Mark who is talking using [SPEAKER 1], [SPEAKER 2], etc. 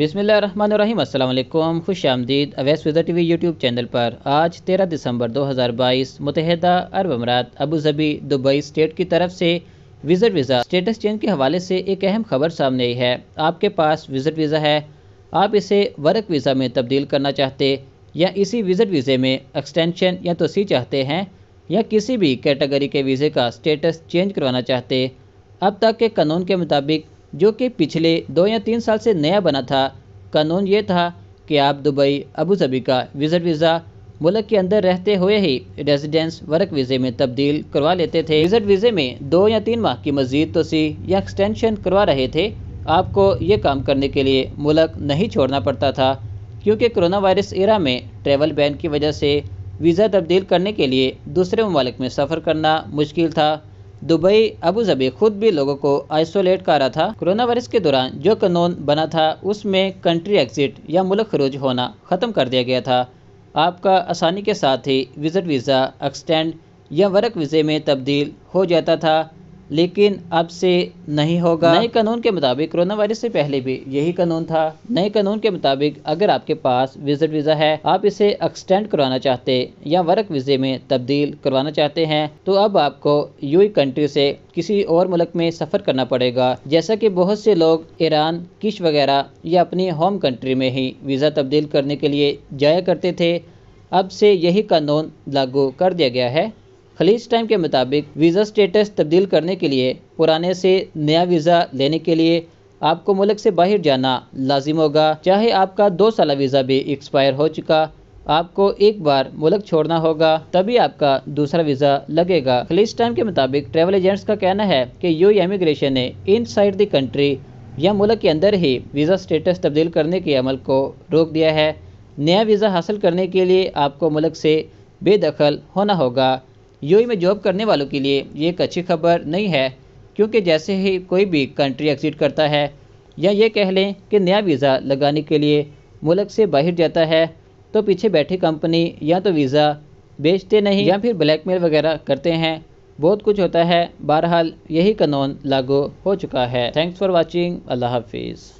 [SPEAKER 1] बिसमीम अल्लाम खुश आमदीद Awais visa T V YouTube channel पर आज 13 दिसंबर 2022 मुतहदा अरब अमरात अबू धाबी दुबई स्टेट की तरफ से विज़ट वीज़ा स्टेटस चेंज के हवाले से एक अहम खबर सामने आई है आपके पास विज़ट वीज़ा है आप इसे वर्क वीज़ा में तब्दील करना चाहते या इसी विजट वीज़े में एक्सटेंशन या तोसी चाहते हैं या किसी भी कैटेगरी के वीज़े का स्टेटस चेंज करवाना चाहते अब तक के कानून के मुताबिक जो कि पिछले दो या तीन साल से नया बना था कानून ये था कि आप दुबई अबू धाबी का विज़िट वीज़ा मुल्क के अंदर रहते हुए ही रेजिडेंस वर्क वीज़े में तब्दील करवा लेते थे विज़िट वीज़े में दो या तीन माह की मजीद तोसी या एक्सटेंशन करवा रहे थे आपको ये काम करने के लिए मुल्क नहीं छोड़ना पड़ता था क्योंकि कोरोना वायरस एरा में ट्रेवल बैन की वजह से वीज़ा तब्दील करने के लिए दूसरे ममालिक में सफ़र करना मुश्किल था दुबई अबू जबी खुद भी लोगों को आइसोलेट कर रहा था कोरोना वायरस के दौरान जो कानून बना था उसमें कंट्री एग्जिट या मुल्क खरूज होना ख़त्म कर दिया गया था आपका आसानी के साथ ही विज़िट वीज़ा एक्सटेंड या वर्क वीज़े में तब्दील हो जाता था लेकिन अब से नहीं होगा नए कानून के मुताबिक कोरोना वायरस से पहले भी यही कानून था नए कानून के मुताबिक अगर आपके पास विजिट वीज़ा है आप इसे एक्सटेंड करवाना चाहते या वर्क वीज़े में तब्दील करवाना चाहते हैं तो अब आपको यू कंट्री से किसी और मुल्क में सफ़र करना पड़ेगा जैसा कि बहुत से लोग ईरान किश वगैरह या अपनी होम कंट्री में ही वीज़ा तब्दील करने के लिए जाया करते थे अब से यही कानून लागू कर दिया गया है खलीज टाइम के मुताबिक वीज़ा स्टेटस तब्दील करने के लिए पुराने से नया वीज़ा लेने के लिए आपको मुल्क से बाहर जाना लाजिम होगा चाहे आपका दो साल वीज़ा भी एक्सपायर हो चुका आपको एक बार मुल्क छोड़ना होगा तभी आपका दूसरा वीज़ा लगेगा खलीज टाइम के मुताबिक ट्रेवल एजेंट्स का कहना है कि यू इमिग्रेशन ने इन साइड द कंट्री या मुल्क के अंदर ही वीज़ा स्टेटस तब्दील करने के अमल को रोक दिया है नया वीज़ा हासिल करने के लिए आपको मुल्क से बेदखल होना होगा यूएई में जॉब करने वालों के लिए ये एक अच्छी खबर नहीं है क्योंकि जैसे ही कोई भी कंट्री एग्जिट करता है या ये कह लें कि नया वीज़ा लगाने के लिए मुल्क से बाहर जाता है तो पीछे बैठी कंपनी या तो वीज़ा बेचते नहीं या फिर ब्लैकमेल वगैरह करते हैं बहुत कुछ होता है बहरहाल यही कानून लागू हो चुका है थैंक्स फॉर वॉचिंग अल्लाह हाफिज़